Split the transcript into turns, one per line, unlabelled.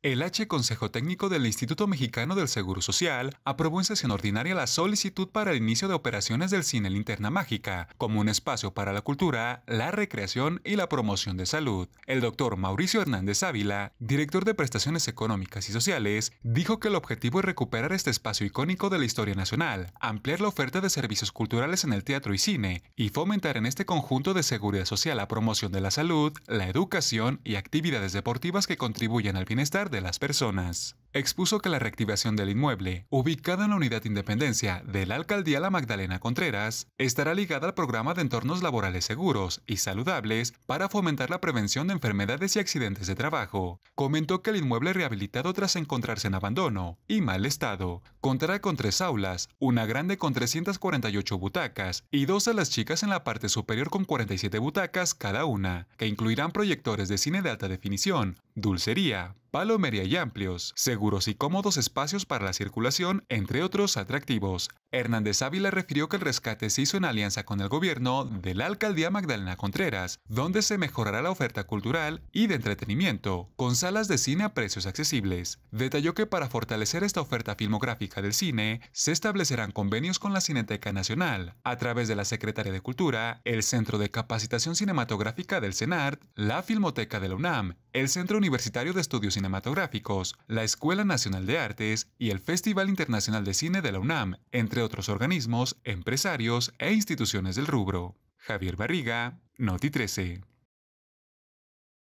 El H Consejo Técnico del Instituto Mexicano del Seguro Social aprobó en sesión ordinaria la solicitud para el inicio de operaciones del Cine Linterna Mágica como un espacio para la cultura, la recreación y la promoción de salud. El doctor Mauricio Hernández Ávila, director de prestaciones económicas y sociales, dijo que el objetivo es recuperar este espacio icónico de la historia nacional, ampliar la oferta de servicios culturales en el teatro y cine y fomentar en este conjunto de seguridad social la promoción de la salud, la educación y actividades deportivas que contribuyan al bienestar de las personas. Expuso que la reactivación del inmueble, ubicado en la Unidad Independencia de la Alcaldía La Magdalena Contreras, estará ligada al programa de entornos laborales seguros y saludables para fomentar la prevención de enfermedades y accidentes de trabajo. Comentó que el inmueble rehabilitado tras encontrarse en abandono y mal estado contará con tres aulas, una grande con 348 butacas y dos de las chicas en la parte superior con 47 butacas cada una, que incluirán proyectores de cine de alta definición, dulcería, palomería y amplios, seguros y cómodos espacios para la circulación, entre otros atractivos. Hernández Ávila refirió que el rescate se hizo en alianza con el gobierno de la alcaldía Magdalena Contreras, donde se mejorará la oferta cultural y de entretenimiento, con salas de cine a precios accesibles. Detalló que para fortalecer esta oferta filmográfica del cine, se establecerán convenios con la Cineteca Nacional, a través de la Secretaría de Cultura, el Centro de Capacitación Cinematográfica del CENART, la Filmoteca de la UNAM, el Centro Universitario de Estudios Cinematográficos, la Escuela Nacional de Artes y el Festival Internacional de Cine de la UNAM, entre otros organismos, empresarios e instituciones del rubro. Javier Barriga, Noti 13.